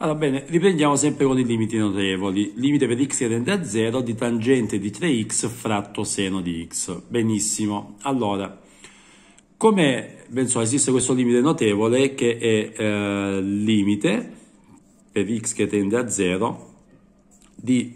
Allora bene, riprendiamo sempre con i limiti notevoli. Limite per x tende a 0 di tangente di 3x fratto seno di x. Benissimo. Allora, come penso esiste questo limite notevole che è eh, limite per x che tende a 0 di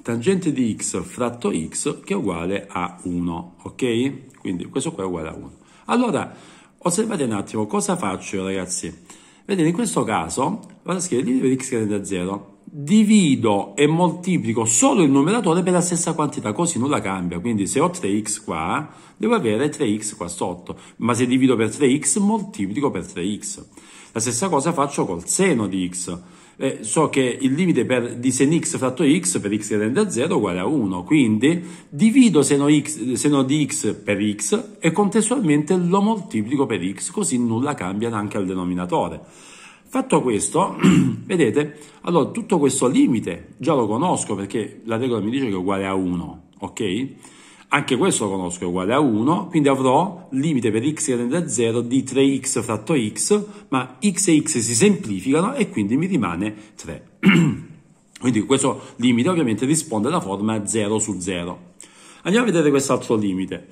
tangente di x fratto x che è uguale a 1, ok? Quindi questo qua è uguale a 1. Allora, osservate un attimo cosa faccio io, ragazzi. Vedete, in questo caso vado a scrivere divido per x grande da 0. Divido e moltiplico solo il numeratore per la stessa quantità, così nulla cambia. Quindi se ho 3x qua, devo avere 3x qua sotto. Ma se divido per 3x, moltiplico per 3x. La stessa cosa faccio col seno di x eh, so che il limite per, di x fratto x per x che tende a 0 è uguale a 1, quindi divido seno, x, seno di x per x e contestualmente lo moltiplico per x, così nulla cambia neanche al denominatore. Fatto questo, vedete, allora tutto questo limite già lo conosco perché la regola mi dice che è uguale a 1, ok? anche questo lo conosco, è uguale a 1, quindi avrò limite per x che tende a 0 di 3x fratto x, ma x e x si semplificano e quindi mi rimane 3. quindi questo limite ovviamente risponde alla forma 0 su 0. Andiamo a vedere quest'altro limite.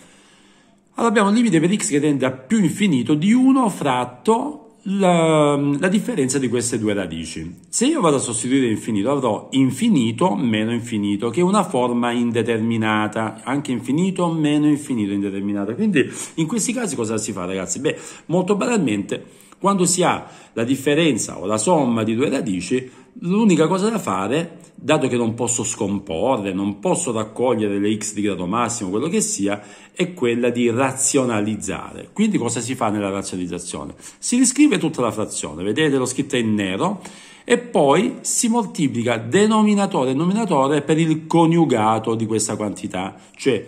Allora abbiamo un limite per x che tende a più infinito di 1 fratto la, la, differenza di queste due radici. Se io vado a sostituire infinito avrò infinito meno infinito, che è una forma indeterminata, anche infinito meno infinito indeterminata. Quindi in questi casi cosa si fa ragazzi? Beh, molto banalmente, quando si ha la differenza o la somma di due radici, l'unica cosa da fare, dato che non posso scomporre, non posso raccogliere le x di grado massimo, quello che sia, è quella di razionalizzare. Quindi cosa si fa nella razionalizzazione? Si riscrive tutta la frazione, vedete l'ho scritta in nero, e poi si moltiplica denominatore e numeratore per il coniugato di questa quantità, cioè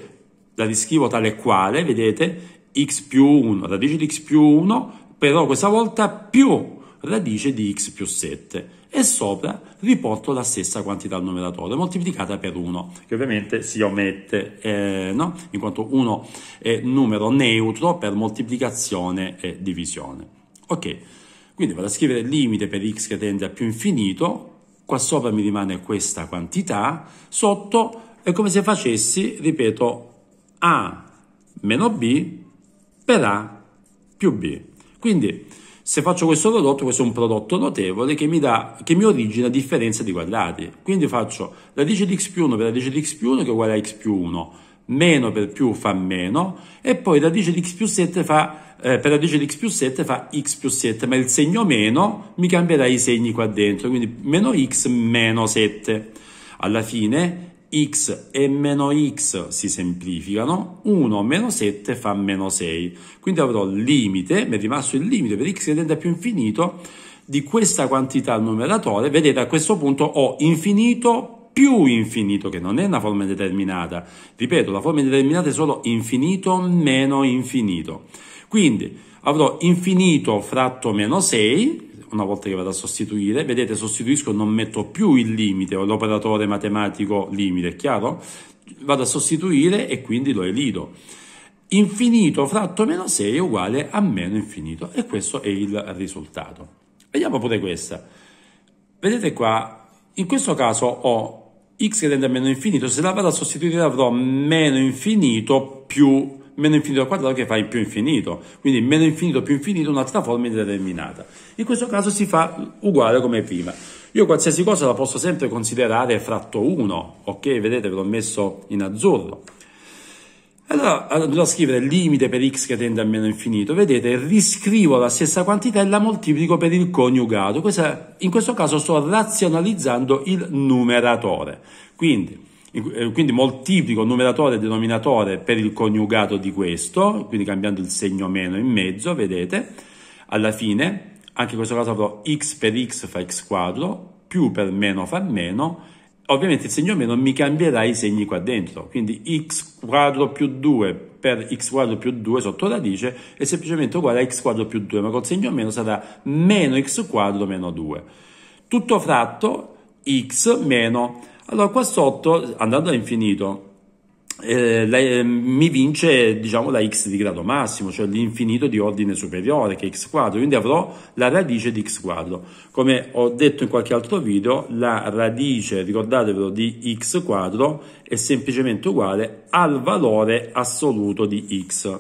la riscrivo tale e quale, vedete, x più 1, radice di x più 1, però questa volta più radice di x più 7 e sopra riporto la stessa quantità al numeratore moltiplicata per 1 che ovviamente si omette eh, no? in quanto 1 è numero neutro per moltiplicazione e divisione ok quindi vado a scrivere limite per x che tende a più infinito qua sopra mi rimane questa quantità sotto è come se facessi ripeto a meno b per a più b quindi se faccio questo prodotto, questo è un prodotto notevole che mi, dà, che mi origina differenza di quadrati. Quindi faccio radice di x più 1 per radice di x più 1 che è uguale a x più 1, meno per più fa meno, e poi radice di x più 7 fa, eh, per radice di x più 7 fa x più 7, ma il segno meno mi cambierà i segni qua dentro, quindi meno x meno 7. Alla fine x e meno x si semplificano, 1 meno 7 fa meno 6, quindi avrò il limite, mi è rimasto il limite per x che tende a più infinito di questa quantità al numeratore, vedete a questo punto ho infinito più infinito, che non è una forma indeterminata, ripeto, la forma indeterminata è solo infinito meno infinito, quindi avrò infinito fratto meno 6, una volta che vado a sostituire, vedete sostituisco non metto più il limite o l'operatore matematico limite, è chiaro? Vado a sostituire e quindi lo elido. Infinito fratto meno 6 è uguale a meno infinito e questo è il risultato. Vediamo pure questa. Vedete qua, in questo caso ho x che tende a meno infinito, se la vado a sostituire avrò meno infinito più meno infinito al quadrato che fa il più infinito, quindi meno infinito più infinito un'altra forma indeterminata. In questo caso si fa uguale come prima. Io qualsiasi cosa la posso sempre considerare fratto 1, ok? Vedete ve l'ho messo in azzurro. Allora andrò a scrivere limite per x che tende a meno infinito, vedete, riscrivo la stessa quantità e la moltiplico per il coniugato. in questo caso sto razionalizzando il numeratore. Quindi eh, quindi moltiplico numeratore e denominatore per il coniugato di questo, quindi cambiando il segno meno in mezzo, vedete, alla fine anche in questo caso avrò x per x fa x quadro, più per meno fa meno, ovviamente il segno meno mi cambierà i segni qua dentro, quindi x quadro più 2 per x quadro più 2 sotto radice è semplicemente uguale a x quadro più 2, ma col segno meno sarà meno x quadro meno 2. Tutto fratto x meno allora qua sotto, andando a infinito, eh, la, eh, mi vince diciamo la x di grado massimo, cioè l'infinito di ordine superiore che è x quadro, quindi avrò la radice di x quadro. Come ho detto in qualche altro video, la radice, ricordatevelo, di x quadro è semplicemente uguale al valore assoluto di x.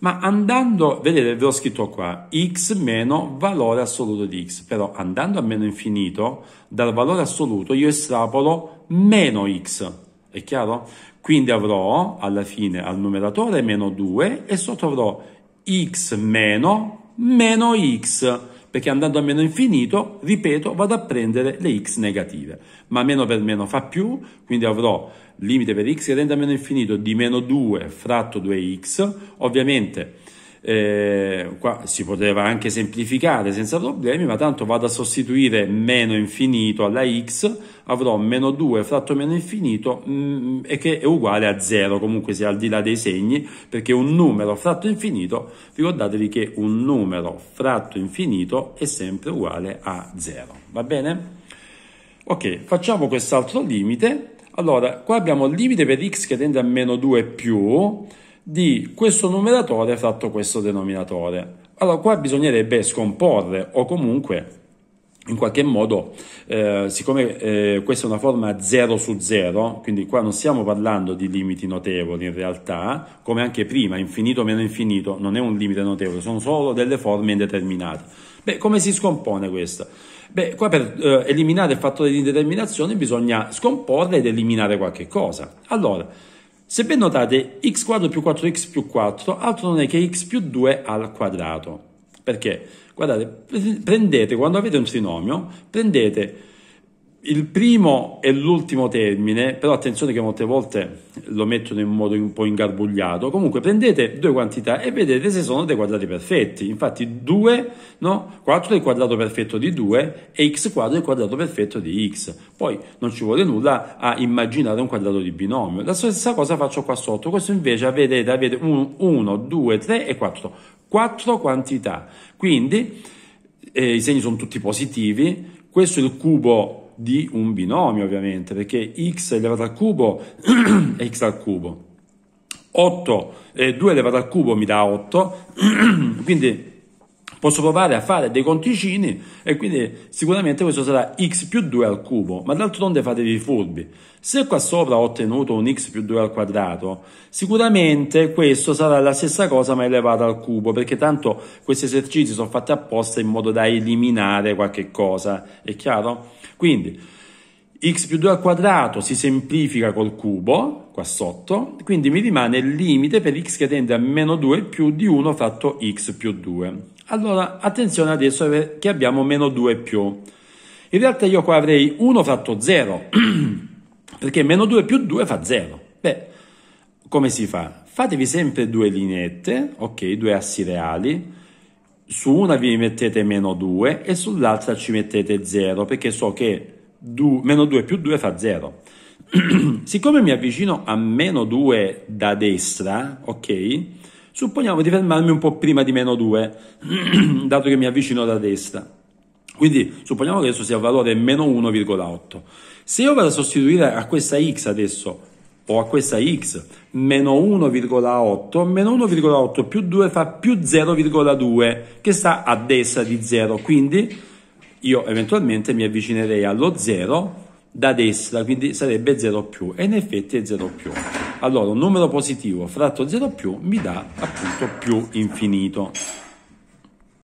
Ma andando, vedete, ve l'ho scritto qua, x meno valore assoluto di x, però andando a meno infinito, dal valore assoluto io estrapolo meno x, è chiaro? Quindi avrò alla fine al numeratore meno 2 e sotto avrò x meno meno x, perché andando a meno infinito, ripeto, vado a prendere le x negative. Ma meno per meno fa più, quindi avrò limite per x che rende a meno infinito di meno 2 fratto 2x, ovviamente eh, qua si poteva anche semplificare senza problemi, ma tanto vado a sostituire meno infinito alla x, avrò meno 2 fratto meno infinito mh, mm, e che è uguale a 0, comunque sia al di là dei segni, perché un numero fratto infinito, ricordatevi che un numero fratto infinito è sempre uguale a 0, va bene? Ok, facciamo quest'altro limite, allora qua abbiamo il limite per x che tende a meno 2 più, di questo numeratore fratto questo denominatore. Allora qua bisognerebbe scomporre o comunque in qualche modo, eh, siccome eh, questa è una forma 0 su 0, quindi qua non stiamo parlando di limiti notevoli in realtà, come anche prima, infinito meno infinito, non è un limite notevole, sono solo delle forme indeterminate. Beh, come si scompone questo? Beh, qua per eh, eliminare il fattore di indeterminazione bisogna scomporre ed eliminare qualche cosa. Allora, se ben notate, x quadro più 4x più 4 altro non è che x più 2 al quadrato. Perché? Guardate, prendete, quando avete un trinomio, prendete il primo e l'ultimo termine, però attenzione che molte volte lo mettono in modo un po' ingarbugliato, comunque prendete due quantità e vedete se sono dei quadrati perfetti, infatti 2, no? 4 è il quadrato perfetto di 2 e x quadro è il quadrato perfetto di x, poi non ci vuole nulla a immaginare un quadrato di binomio, la stessa cosa faccio qua sotto, questo invece vedete avete 1, 2, 3 e 4, 4 quantità, quindi eh, i segni sono tutti positivi, questo è il cubo di un binomio ovviamente, perché x elevato al cubo è x al cubo. 8, eh, 2 elevato al cubo mi dà 8, quindi posso provare a fare dei conticini e quindi sicuramente questo sarà x più 2 al cubo, ma d'altronde fatevi furbi. Se qua sopra ho ottenuto un x più 2 al quadrato, sicuramente questo sarà la stessa cosa ma elevato al cubo, perché tanto questi esercizi sono fatti apposta in modo da eliminare qualche cosa, è chiaro? Quindi x più 2 al quadrato si semplifica col cubo, qua sotto, quindi mi rimane il limite per x che tende a meno 2 più di 1 fratto x più 2. Allora, attenzione adesso eh, che abbiamo meno 2 più. In realtà io qua avrei 1 fratto 0, perché meno 2 più 2 fa 0. Beh, come si fa? Fatevi sempre due lineette, ok, due assi reali. Su una vi mettete meno 2 e sull'altra ci mettete 0, perché so che 2, meno 2 più 2 fa 0. Siccome mi avvicino a meno 2 da destra, ok, Supponiamo di fermarmi un po' prima di meno 2, dato che mi avvicino alla destra. Quindi supponiamo che adesso sia il valore meno 1,8. Se io vado a sostituire a questa x adesso o a questa x meno 1,8 meno 1,8 più 2 fa più 0,2 che sta a destra di 0 quindi io eventualmente mi avvicinerei allo 0 da destra quindi sarebbe 0 più e in effetti è 0 più allora un numero positivo fratto 0 più mi dà appunto più infinito.